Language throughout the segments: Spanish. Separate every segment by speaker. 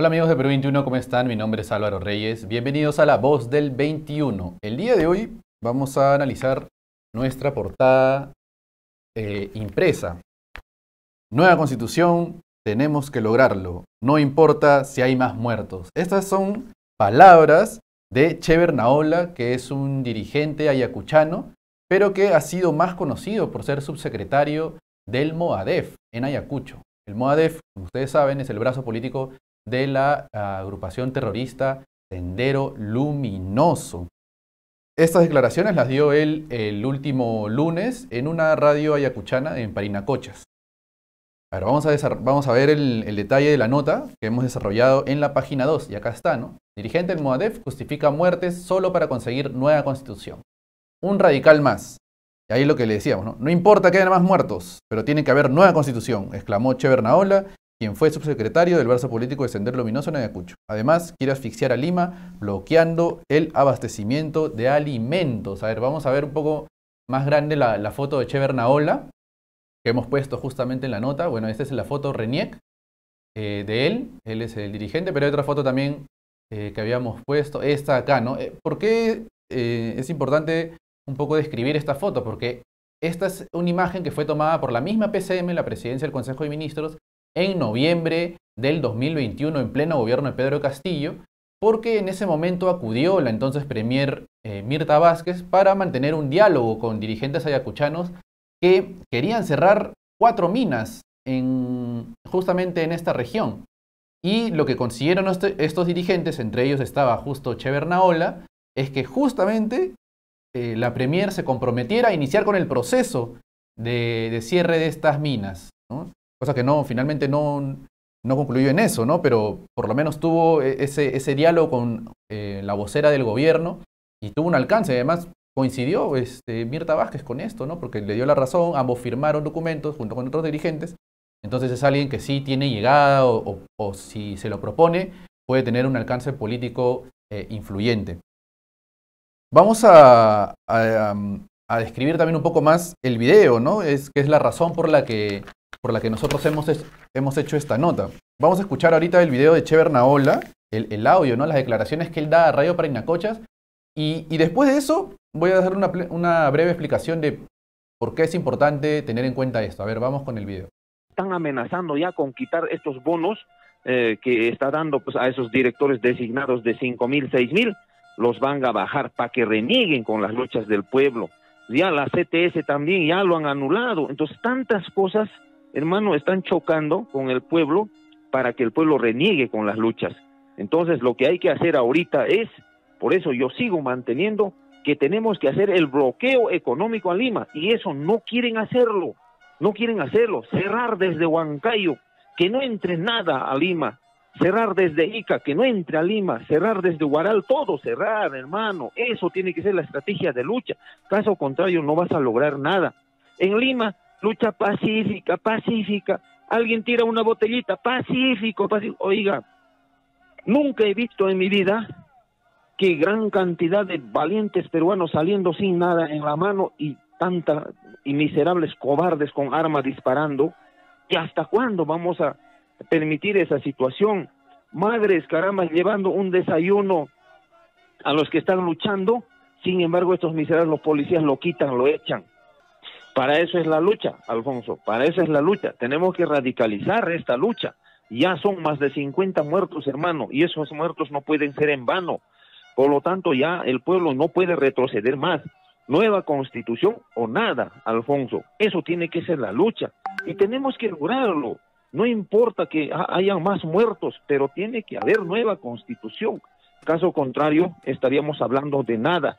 Speaker 1: Hola amigos de Perú 21, ¿cómo están? Mi nombre es Álvaro Reyes. Bienvenidos a La Voz del 21. El día de hoy vamos a analizar nuestra portada eh, impresa. Nueva constitución, tenemos que lograrlo. No importa si hay más muertos. Estas son palabras de Chever Naola, que es un dirigente ayacuchano, pero que ha sido más conocido por ser subsecretario del MOADEF en Ayacucho. El MOADEF, como ustedes saben, es el brazo político de la ah, agrupación terrorista Sendero Luminoso. Estas declaraciones las dio él el último lunes en una radio ayacuchana en Parinacochas. Ahora vamos a, vamos a ver el, detalle de la nota que hemos desarrollado en la página 2, y acá está, ¿no? Dirigente del Moadef justifica muertes solo para conseguir nueva constitución. Un radical más. Y ahí es lo que le decíamos, ¿no? No importa que haya más muertos, pero tiene que haber nueva constitución, exclamó Che Bernaola, quien fue subsecretario del brazo político de Sender Luminoso en Ayacucho. Además, quiere asfixiar a Lima bloqueando el abastecimiento de alimentos. A ver, vamos a ver un poco más grande la, foto de Che que hemos puesto justamente en la nota. Bueno, esta es la foto Reniec eh, de él, él es el dirigente, pero hay otra foto también eh, que habíamos puesto, esta acá, ¿no? Eh, ¿Por qué es importante un poco describir esta foto? Porque esta es una imagen que fue tomada por la misma PCM, la Presidencia del Consejo de Ministros, en noviembre del 2021 en pleno gobierno de Pedro Castillo, porque en ese momento acudió la entonces Premier eh, Mirta Vázquez para mantener un diálogo con dirigentes ayacuchanos que querían cerrar cuatro minas en, justamente en esta región. Y lo que consiguieron este, estos dirigentes, entre ellos estaba justo Chevernaola, es que justamente eh, la Premier se comprometiera a iniciar con el proceso de, de cierre de estas minas. ¿no? cosa que no, finalmente no, no concluyó en eso, ¿no? Pero por lo menos tuvo e, ese, ese diálogo con eh, la vocera del gobierno y tuvo un alcance. Además, coincidió este, Mirta Vázquez con esto, ¿no? Porque le dio la razón, ambos firmaron documentos junto con otros dirigentes. Entonces es alguien que sí tiene llegada o, si se lo propone, puede tener un alcance político eh, influyente. Vamos a, describir también un poco más el video, ¿no? Es, que es la razón por la que por la que nosotros hemos, hemos hecho esta nota. Vamos a escuchar ahorita el video de Chevernaola, el, audio, ¿no? las declaraciones que él da a Radio Parinacochas. Y, y después de eso voy a hacer una, breve explicación de por qué es importante tener en cuenta esto. A ver, vamos con el video.
Speaker 2: Están amenazando ya con quitar estos bonos eh, que está dando pues, a esos directores designados de 5 mil, 6 mil, los van a bajar para que renieguen con las luchas del pueblo. Ya la CTS también ya lo han anulado. Entonces, tantas cosas hermano, están chocando con el pueblo para que el pueblo reniegue con las luchas. Entonces, lo que hay que hacer ahorita es, por eso yo sigo manteniendo que tenemos que hacer el bloqueo económico a Lima y eso no quieren hacerlo, no quieren hacerlo, cerrar desde Huancayo, que no entre nada a Lima, cerrar desde Ica, que no entre a Lima, cerrar desde Guaral, todo cerrar, hermano, eso tiene que ser la estrategia de lucha, caso contrario no vas a lograr nada. En Lima lucha pacífica, pacífica, alguien tira una botellita, pacífico, pacífico. Oiga, nunca he visto en mi vida que gran cantidad de valientes peruanos saliendo sin nada en la mano y tanta y miserables cobardes con armas disparando. ¿Y hasta cuándo vamos a permitir esa situación? Madres, caramas, llevando un desayuno a los que están luchando, sin embargo, estos miserables los policías lo quitan, lo echan. Para eso es la lucha, Alfonso, para eso es la lucha. Tenemos que radicalizar esta lucha. Ya son más de 50 muertos, hermano, y esos muertos no pueden ser en vano. Por lo tanto, ya el pueblo no puede retroceder más. Nueva constitución o nada, Alfonso. Eso tiene que ser la lucha. Y tenemos que lograrlo. No importa que haya más muertos, pero tiene que haber nueva constitución. Caso contrario, estaríamos hablando de nada.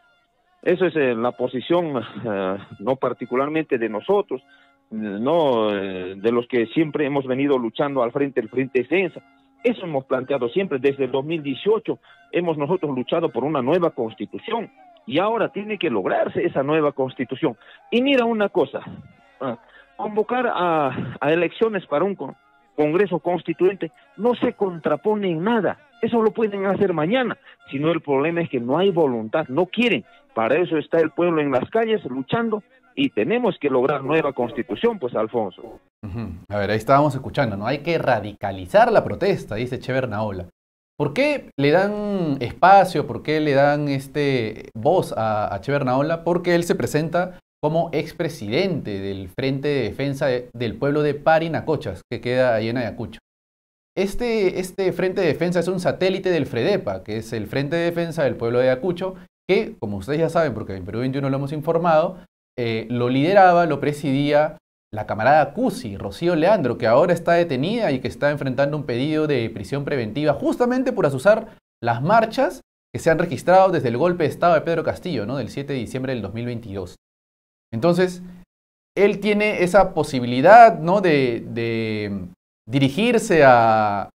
Speaker 2: Esa es eh, la posición, eh, no particularmente de nosotros, no eh, de los que siempre hemos venido luchando al frente, el frente defensa. Eso hemos planteado siempre, desde el 2018 hemos nosotros luchado por una nueva constitución y ahora tiene que lograrse esa nueva constitución. Y mira una cosa, ah, convocar a elecciones para un Congreso Constituyente no se contrapone en nada eso lo pueden hacer mañana, sino el problema es que no hay voluntad, no quieren. Para eso está el pueblo en las calles luchando y tenemos que lograr nueva constitución, pues Alfonso.
Speaker 1: A ver, ahí estábamos escuchando, ¿no? Hay que radicalizar la protesta, dice Chevernaola. ¿Por qué le dan espacio, por qué le dan este voz a, Chevernaola? Porque él se presenta como expresidente del Frente de Defensa del Pueblo de Parinacochas, que queda ahí en Ayacucho. Este, este Frente de Defensa es un satélite del FREDEPA, que es el Frente de Defensa del Pueblo de Acucho, que, como ustedes ya saben, porque en Perú 21 lo hemos informado, eh, lo lideraba, lo presidía la camarada Cusi, Rocío Leandro, que ahora está detenida y que está enfrentando un pedido de prisión preventiva justamente por asusar las marchas que se han registrado desde el golpe de Estado de Pedro Castillo, ¿no? Del 7 de diciembre del 2022. Entonces, él tiene esa posibilidad, ¿no? de, dirigirse a,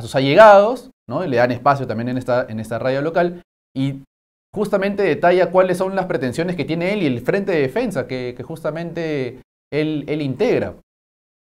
Speaker 1: sus allegados, ¿no? le dan espacio también en esta, en esta radio local, y justamente detalla cuáles son las pretensiones que tiene él y el Frente de Defensa que, justamente él, integra.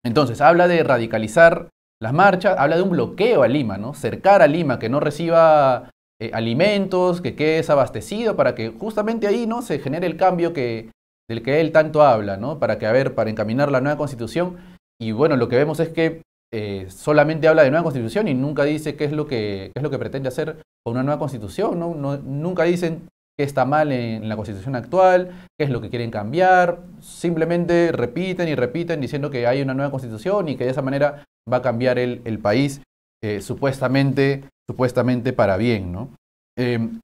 Speaker 1: Entonces, habla de radicalizar las marchas, habla de un bloqueo a Lima, ¿no? Cercar a Lima, que no reciba eh, alimentos, que quede desabastecido, para que justamente ahí, ¿no? Se genere el cambio que, del que él tanto habla, ¿no? Para que, para encaminar la nueva constitución y bueno, lo que vemos es que eh, solamente habla de nueva constitución y nunca dice qué es lo que, es lo que pretende hacer con una nueva constitución. ¿no? nunca dicen qué está mal en la constitución actual, qué es lo que quieren cambiar. Simplemente repiten y repiten diciendo que hay una nueva constitución y que de esa manera va a cambiar el, país eh, supuestamente, supuestamente para bien. ¿no? Em,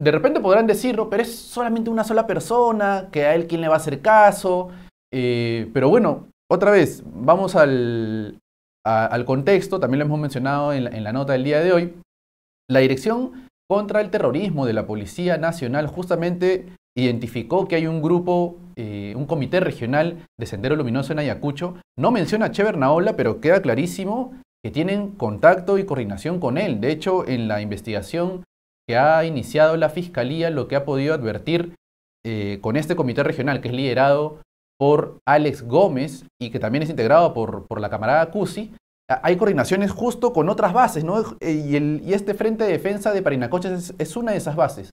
Speaker 1: de repente podrán decirlo, pero es solamente una sola persona, que a él quien le va a hacer caso. Eh, pero bueno, otra vez, vamos al, contexto, también lo hemos mencionado en la, nota del día de hoy. La Dirección contra el Terrorismo de la Policía Nacional justamente identificó que hay un grupo, eh, un comité regional de Sendero Luminoso en Ayacucho. No menciona a Che pero queda clarísimo que tienen contacto y coordinación con él. De hecho, en la investigación que ha iniciado la Fiscalía, lo que ha podido advertir eh, con este comité regional, que es liderado por Alex Gómez y que también es integrado por, por la camarada Cusi, hay coordinaciones justo con otras bases, ¿no? Eh, y, el, este frente de defensa de Parinacoches es, una de esas bases.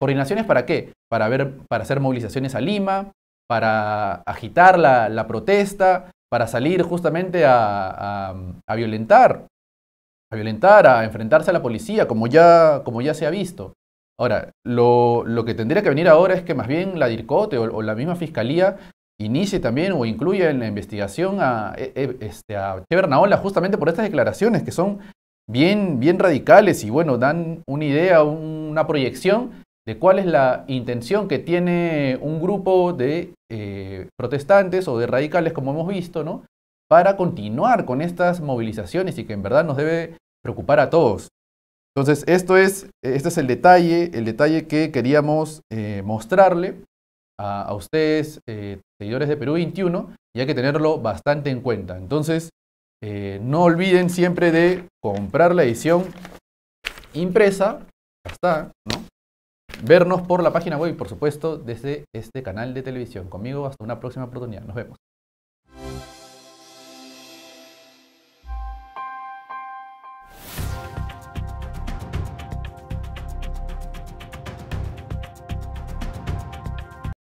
Speaker 1: ¿Coordinaciones para qué? Para, ver, para hacer movilizaciones a Lima, para agitar la, protesta, para salir justamente a, violentar, a violentar, a enfrentarse a la policía, como ya, como ya se ha visto. Ahora, lo, que tendría que venir ahora es que más bien la DIRCOTE o la misma fiscalía inicie también o incluya en la investigación a, e, e, este, a justamente por estas declaraciones que son bien, bien radicales y bueno, dan una idea, una proyección de cuál es la intención que tiene un grupo de eh, protestantes o de radicales, como hemos visto, ¿no? para continuar con estas movilizaciones y que en verdad nos debe preocupar a todos. Entonces, esto es, este es el detalle, el detalle que queríamos eh, mostrarle a, ustedes, eh, seguidores de Perú 21, y hay que tenerlo bastante en cuenta. Entonces, eh, no olviden siempre de comprar la edición impresa, hasta, ¿no? Vernos por la página web, por supuesto, desde este canal de televisión. Conmigo hasta una próxima oportunidad. Nos vemos.